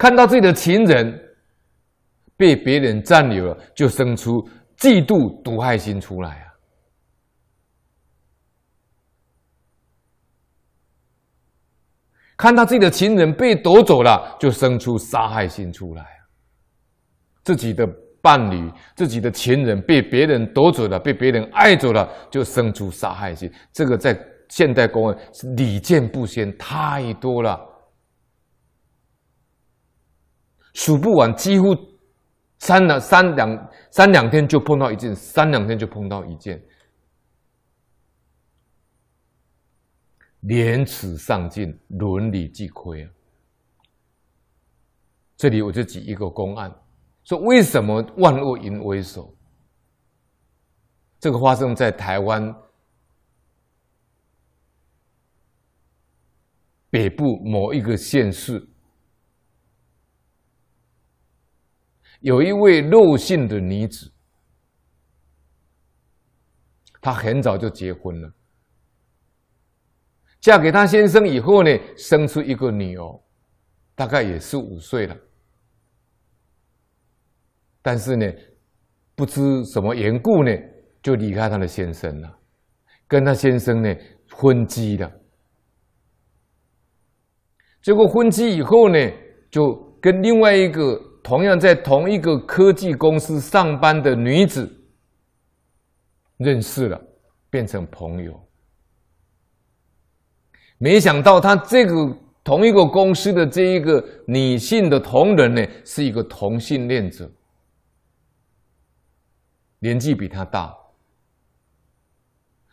看到自己的情人被别人占有了，就生出嫉妒毒害心出来啊！看到自己的情人被夺走了，就生出杀害心出来啊！自己的伴侣、自己的情人被别人夺走了，被别人爱走了，就生出杀害心。这个在现代公文里见不鲜，太多了。数不完，几乎三两、三两、三两天就碰到一件，三两天就碰到一件，廉耻丧尽，伦理尽亏啊！这里我就举一个公案，说为什么万恶淫为首？这个发生在台湾北部某一个县市。有一位陆姓的女子，她很早就结婚了，嫁给她先生以后呢，生出一个女儿，大概也是五岁了。但是呢，不知什么缘故呢，就离开她的先生了，跟她先生呢分居了。结果分居以后呢，就跟另外一个。同样在同一个科技公司上班的女子，认识了，变成朋友。没想到他这个同一个公司的这一个女性的同仁呢，是一个同性恋者，年纪比他大。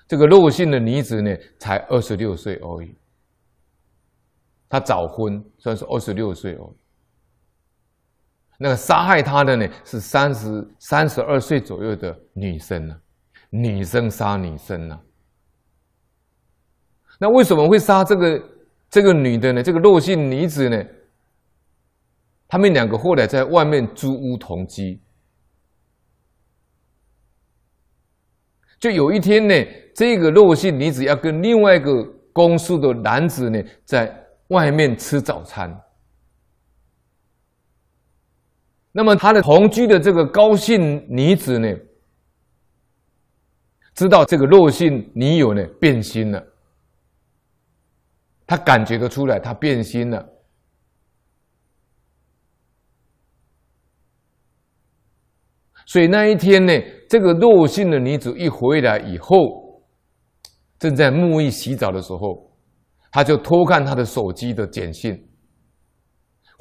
这个弱性的女子呢，才二十六岁而已，她早婚，算是二十六岁而已。那个杀害他的呢是三十三十二岁左右的女生呢，女生杀女生呢。那为什么会杀这个这个女的呢？这个弱性女子呢？他们两个后来在外面租屋同居，就有一天呢，这个弱性女子要跟另外一个公司的男子呢，在外面吃早餐。那么他的同居的这个高姓女子呢，知道这个弱姓女友呢变心了，他感觉得出来，他变心了。所以那一天呢，这个弱姓的女子一回来以后，正在沐浴洗澡的时候，他就偷看他的手机的简讯，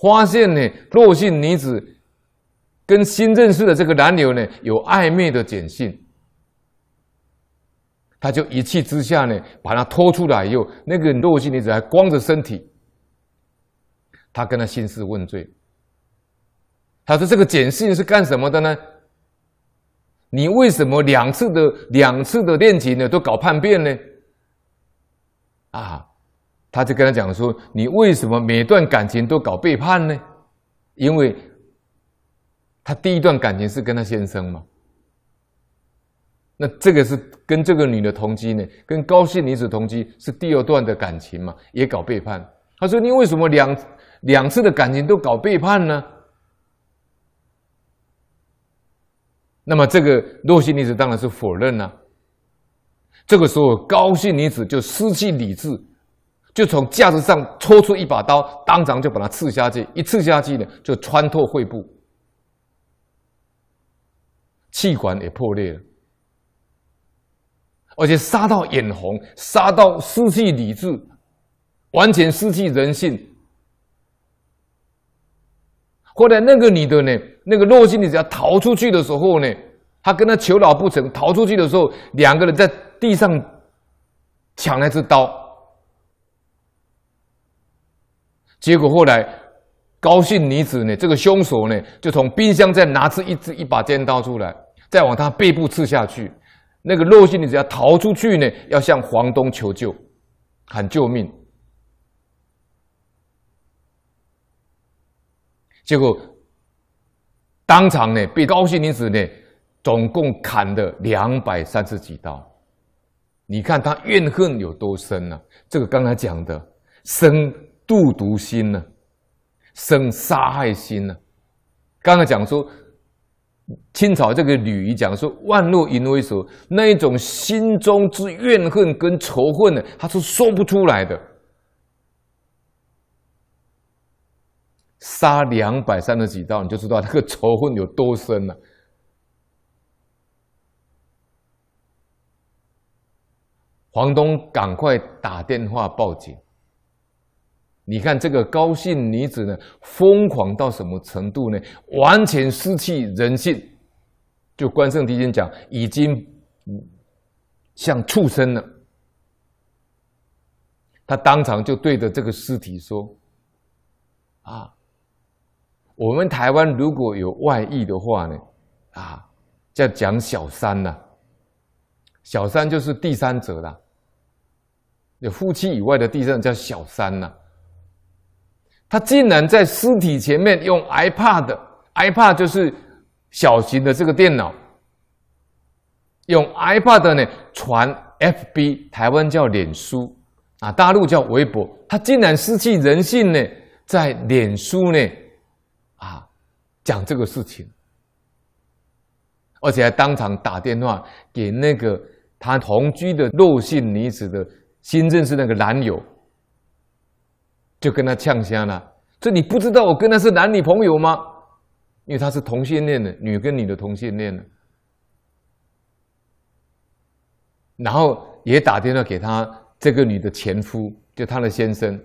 发现呢弱姓女子。跟新认识的这个男友呢有暧昧的简讯，他就一气之下呢把他拖出来，又那个弱性女子还光着身体，他跟他兴师问罪。他说：“这个简讯是干什么的呢？你为什么两次的两次的恋情呢都搞叛变呢？”啊，他就跟他讲说：“你为什么每段感情都搞背叛呢？因为……”他第一段感情是跟他先生嘛？那这个是跟这个女的同居呢？跟高姓女子同居是第二段的感情嘛？也搞背叛？他说你为什么两两次的感情都搞背叛呢？那么这个弱姓女子当然是否认了。这个时候高姓女子就失去理智，就从架子上抽出一把刀，当场就把他刺下去。一刺下去呢，就穿透肺部。气管也破裂了，而且杀到眼红，杀到失去理智，完全失去人性。后来那个女的呢，那个弱幸女子要逃出去的时候呢，她跟他求饶不成，逃出去的时候，两个人在地上抢那只刀，结果后来高姓女子呢，这个凶手呢，就从冰箱再拿出一只一把尖刀出来。再往他背部刺下去，那个肉性你只要逃出去呢，要向房东求救，喊救命。结果当场呢，被高姓女子呢，总共砍了两百三十几刀。你看他怨恨有多深呢？这个刚才讲的，生妒毒心呢，生杀害心呢，刚才讲说。清朝这个吕夷讲说：“万落淫为首，那一种心中之怨恨跟仇恨呢，他是说不出来的。杀两百三十几刀，你就知道那个仇恨有多深了。”房东赶快打电话报警。你看这个高姓女子呢，疯狂到什么程度呢？完全失去人性，就关圣提前讲，已经嗯像畜生了。他当场就对着这个尸体说：“啊，我们台湾如果有外遇的话呢，啊，叫讲小三呐，小三就是第三者啦，有夫妻以外的第三者叫小三呐。”他竟然在尸体前面用 iPad，iPad 就是小型的这个电脑，用 iPad 呢传 FB，台湾叫脸书啊，大陆叫微博。他竟然失去人性呢，在脸书呢啊讲这个事情，而且还当场打电话给那个他同居的肉性女子的新认识那个男友。就跟他呛瞎了，这你不知道我跟他是男女朋友吗？因为他是同性恋的，女跟女的同性恋的。然后也打电话给他这个女的前夫，就他的先生。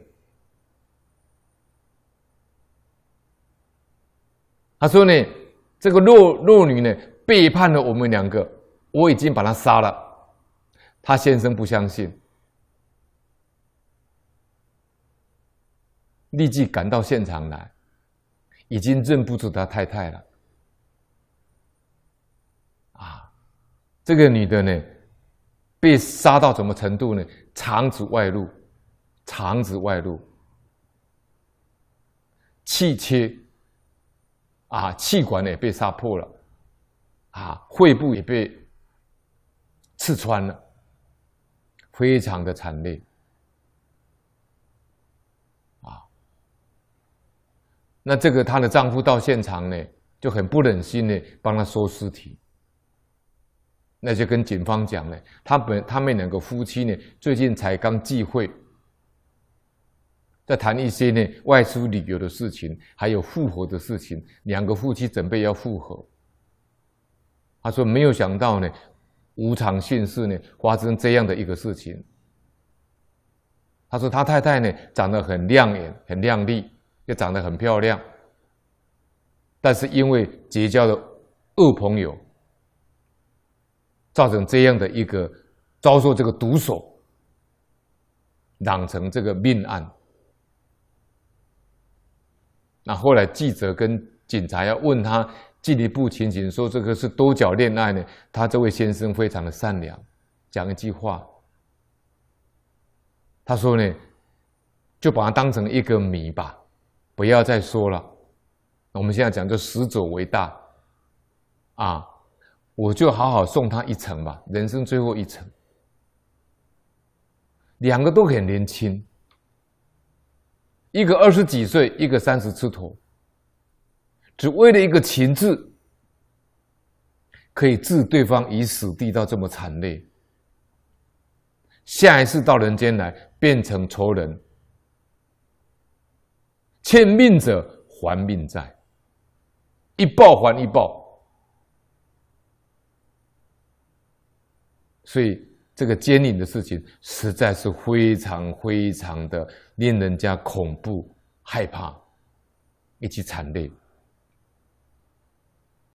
他说呢，这个弱弱女呢背叛了我们两个，我已经把她杀了。他先生不相信。立即赶到现场来，已经认不出他太太了。啊，这个女的呢，被杀到什么程度呢？肠子外露，肠子外露，气切，啊，气管也被杀破了，啊，肺部也被刺穿了，非常的惨烈。那这个，她的丈夫到现场呢，就很不忍心呢，帮她收尸体。那就跟警方讲呢，他本他们两个夫妻呢，最近才刚聚会，在谈一些呢外出旅游的事情，还有复合的事情，两个夫妻准备要复合。他说没有想到呢，无常现世呢，发生这样的一个事情。他说他太太呢，长得很亮眼，很靓丽。长得很漂亮，但是因为结交了恶朋友，造成这样的一个遭受这个毒手，染成这个命案。那后来记者跟警察要问他进一步情形，说这个是多角恋爱呢？他这位先生非常的善良，讲一句话，他说呢，就把它当成一个谜吧。不要再说了，我们现在讲就死者为大，啊，我就好好送他一程吧，人生最后一程。两个都很年轻，一个二十几岁，一个三十出头，只为了一个情字，可以置对方于死地到这么惨烈，下一次到人间来变成仇人。欠命者还命债，一报还一报。所以这个奸佞的事情实在是非常非常的令人家恐怖、害怕以及惨烈。